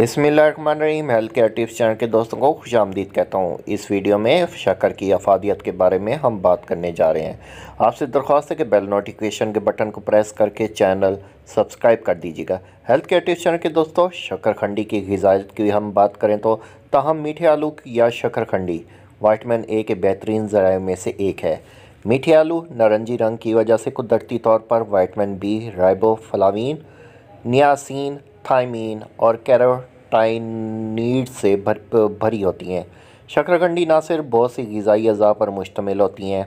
बसमीम health care tips channel के दोस्तों को खुश आमदीद कहता हूँ इस वीडियो में शक्कर की अफादियत के बारे में हम बात करने जा रहे हैं आपसे दरख्वास्त है कि बेल नोटिफिकेशन के बटन को प्रेस करके चैनल सब्सक्राइब कर दीजिएगा हेल्थ केयर टिप्स चैनल के दोस्तों शक्करखंडी की गजाजत की हम बात करें तो तहम मीठे आलू या शक्करखंडी वाइटमिन ए के बेहतरीन जराए में से एक है मीठे आलू नारंगी रंग की वजह से कुदरती तौर पर vitamin B flavin niacin thiamine और कैरोटाइनीड से भर भरी होती हैं शक्करकंडी ना सिर्फ बहुत सी गज़ाई अज़ा पर मुश्तमिल होती हैं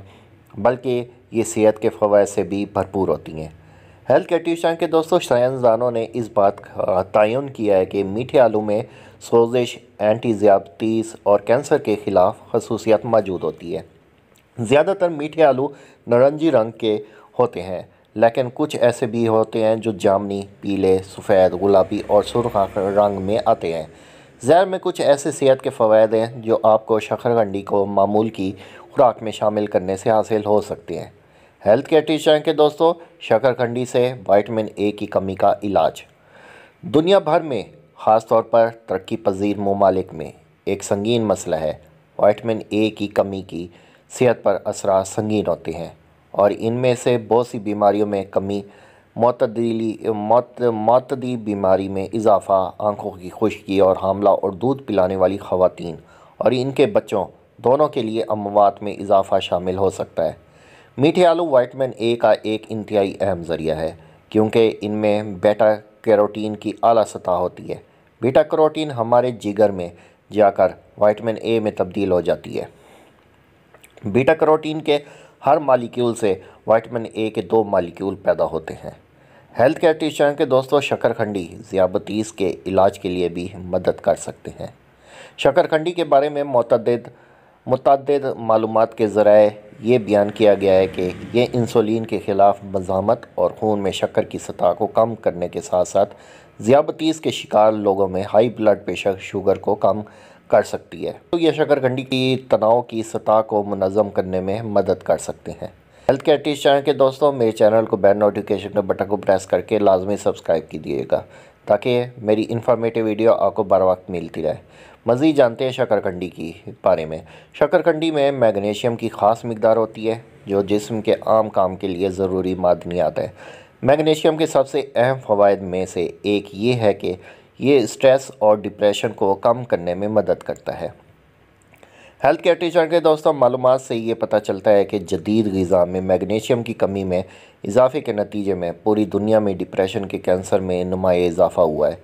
बल्कि ये सेहत के फ़वाद से भी भरपूर होती हैं हेल्थ ट्यूशन के दोस्तों साइंसदानों ने इस बात का तयन किया है कि मीठे आलू में सोजिश एंटी ज्यापतीस और कैंसर के ख़िलाफ़ खसूसियात मौजूद होती है ज़्यादातर मीठे आलू नरंजी रंग के होते हैं लेकिन कुछ ऐसे भी होते हैं जो जामनी पीले सफ़ेद गुलाबी और सुरख रंग में आते हैं जहर में कुछ ऐसे सेहत के फ़वाद हैं जो आपको शक्करकंडी को मामूल की खुराक में शामिल करने से हासिल हो सकते हैं हेल्थ केयर टीचर के दोस्तों शक्करकंडी से वाइटमिन ए की कमी का इलाज दुनिया भर में ख़ास तौर पर तरक्की पजीर ममालिक में एक संगीन मसला है वाइटमिन ए की कमी की सेहत पर असरा संगीन होते हैं और इनमें से बहुत सी बीमारियों में कमी मतदीली मत मतदी बीमारी में इजाफा आंखों की खुश्की और हमला और दूध पिलाने वाली खातन और इनके बच्चों दोनों के लिए अमवात में इजाफा शामिल हो सकता है मीठे आलू वाइटमिन ए का एक इंतहाई अहम ज़रिया है क्योंकि इनमें बेटा कैरोटीन की अली सतह होती है बीटा कैरोटीन हमारे जिगर में जाकर वाइटमिन ए में तब्दील हो जाती है बीटा कैरोटीन के हर मालिक्यूल से वाइटमिन ए के दो मालिक्यूल पैदा होते हैं हेल्थ केयर टीचर के दोस्तों शकरखंडी ज़ियाबतीस के इलाज के लिए भी मदद कर सकते हैं शक्करखंडी के बारे में मतद मतद मालूम के ज़राए ये बयान किया गया है कि ये इंसुलिन के ख़िलाफ़ मजामत और खून में शक्कर की सतह को कम करने के साथ साथ ज़ियाबतीस के शिकार लोगों में हाई ब्लड प्रेशर शुगर को कम कर सकती है तो ये शकरकंडी की तनाव की सतह को मनज़म करने में मदद कर सकते हैं हेल्थ केयर टीच चैनल के दोस्तों मेरे चैनल को बैल नोटिफिकेशन के बटन को प्रेस करके लाजमी सब्सक्राइब कीजिएगा ताकि मेरी इन्फॉर्मेटिव वीडियो आपको बर वक्त मिलती रहे मज़ीद जानते हैं शकरकंडी की बारे में शकरकंडी में मैग्नीशियम की ख़ास मकदार होती है जो जिसम के आम काम के लिए ज़रूरी मादनियात है मैग्नीशियम के सबसे अहम फ़वाद में से एक ये है कि ये स्ट्रेस और डिप्रेशन को कम करने में मदद करता है हेल्थ केयर टीचर के दोस्तों मालूम से ये पता चलता है कि जदीद गज़ा में मैग्नीशियम की कमी में इजाफे के नतीजे में पूरी दुनिया में डिप्रेशन के कैंसर में नुमाया इजाफा हुआ है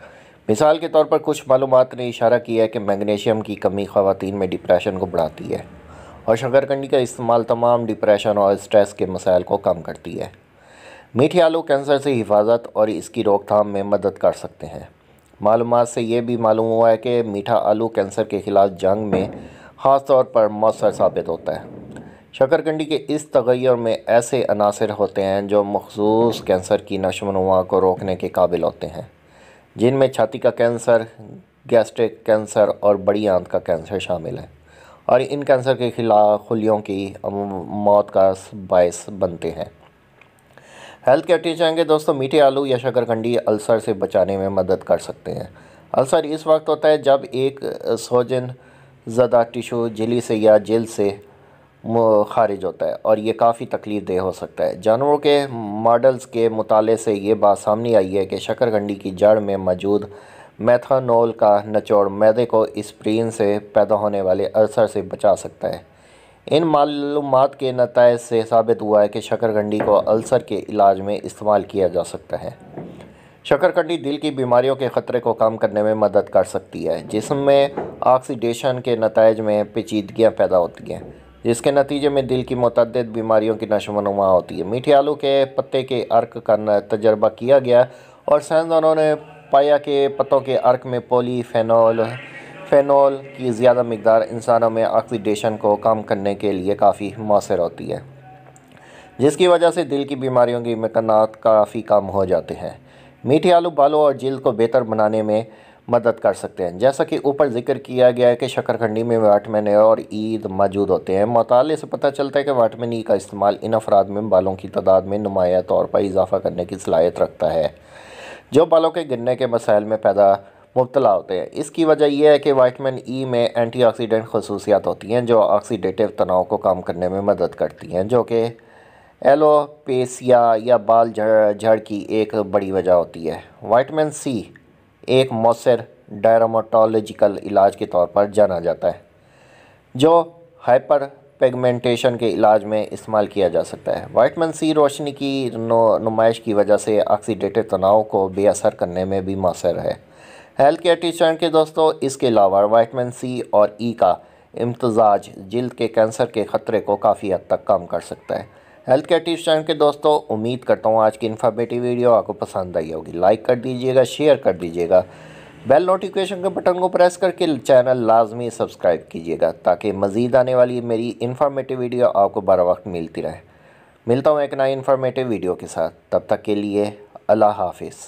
मिसाल के तौर पर कुछ मालूम ने इशारा किया है कि मैग्नीशियम की कमी खातन में डिप्रेशन को बढ़ाती है और शक्करकंडी का इस्तेमाल तमाम डिप्रेशन और स्ट्रेस के मसाइल को कम करती है मीठे आलू कैंसर से हिफाजत और इसकी रोकथाम में मदद कर सकते हैं मालूम से ये भी मालूम हुआ है कि मीठा आलू कैंसर के ख़िलाफ़ जंग में ख़ास तौर पर मौसर साबित होता है शक्करकंडी के इस तगैर में ऐसे अनासर होते हैं जो मखसूस कैंसर की नशोनुमा को रोकने के काबिल होते हैं जिनमें छाती का कैंसर गैस्ट्रिक कैंसर और बड़ी आंत का कैंसर शामिल है और इन कैंसर के खिलाफ खुलियों की मौत का बायस बनते हैं हेल्थ केयर टिप्स जाएंगे दोस्तों मीठे आलू या शकरकंडी अल्सर से बचाने में मदद कर सकते हैं अल्सर इस वक्त होता है जब एक सोजन ज़दा टिशू जली से या जेल से खारिज होता है और ये काफ़ी तकलीफ देह हो सकता है जानवरों के मॉडल्स के मुताले से ये बात सामने आई है कि शकरकंडी की जड़ में मौजूद मैथानोल का नचोड़ मैदे को स्प्रीन से पैदा होने वाले अल्सर से बचा सकता है इन मालूम के नतज से साबित हुआ है कि शकरकंडी को अल्सर के इलाज में इस्तेमाल किया जा सकता है शकरकंडी दिल की बीमारियों के ख़तरे को कम करने में मदद कर सकती है जिसम में ऑक्सीडेशन के नतज में पेचीदगियाँ पैदा होती हैं जिसके नतीजे में दिल की मतद बीमारियों की नशोनुमा होती है मीठे आलू के पत्ते के अर्क का तजर्बा किया गया और साइंसदानों ने पाया कि पत्तों के अर्क में फेनोल फ़ेनोल की ज़्यादा मकदार इंसानों में ऑक्सीडेशन को कम करने के लिए काफ़ी मौसर होती है जिसकी वजह से दिल की बीमारियों के मकान काफ़ी कम हो जाते हैं मीठे आलू बालों और जल्द को बेहतर बनाने में मदद कर सकते हैं जैसा कि ऊपर जिक्र किया गया है कि शक्करखंडी में वाटमिन ए और ईद मौजूद होते हैं मताले से पता चलता है कि वाटमिन ई का इस्तेमाल इन अफराद में बालों की तादाद में नुमाया तौर पर इजाफा करने की सलाहियत रखता है जो बालों के गिरने के मसाइल में पैदा मुबतला होते हैं इसकी वजह यह है कि वाइटमिन ई e में एंटीऑक्सीडेंट खसूसियात होती हैं जो ऑक्सीडेटिव तनाव को कम करने में मदद करती हैं जो कि एलोपेसिया या बाल झड़ की एक बड़ी वजह होती है वाइटमिन सी एक मौसर डायरामोटोलॉजिकल इलाज के तौर पर जाना जाता है जो हाइपर पेगमेंटेशन के इलाज में इस्तेमाल किया जा सकता है वाइटमिन सी रोशनी की नुमाइश की वजह से ऑक्सीडेटिव तनाव को बेअसर करने में भी मौसर है हेल्थ केयर टीचर के दोस्तों इसके अलावा वाइटमिन सी और ई e का इम्तजाज जल्द के कैंसर के ख़तरे को काफ़ी हद तक कम कर सकता है हेल्थ केयर टिप्स के दोस्तों उम्मीद करता हूँ आज की इन्फॉर्मेटिव वीडियो आपको पसंद आई होगी लाइक कर दीजिएगा शेयर कर दीजिएगा बेल नोटिफिकेशन के बटन को प्रेस करके चैनल लाजमी सब्सक्राइब कीजिएगा ताकि मज़ीद आने वाली मेरी इन्फॉर्मेटिव वीडियो आपको बर वक्त मिलती रहे मिलता हूँ एक नई इन्फॉर्मेटिव वीडियो के साथ तब तक के लिए अल्लाह हाफिज़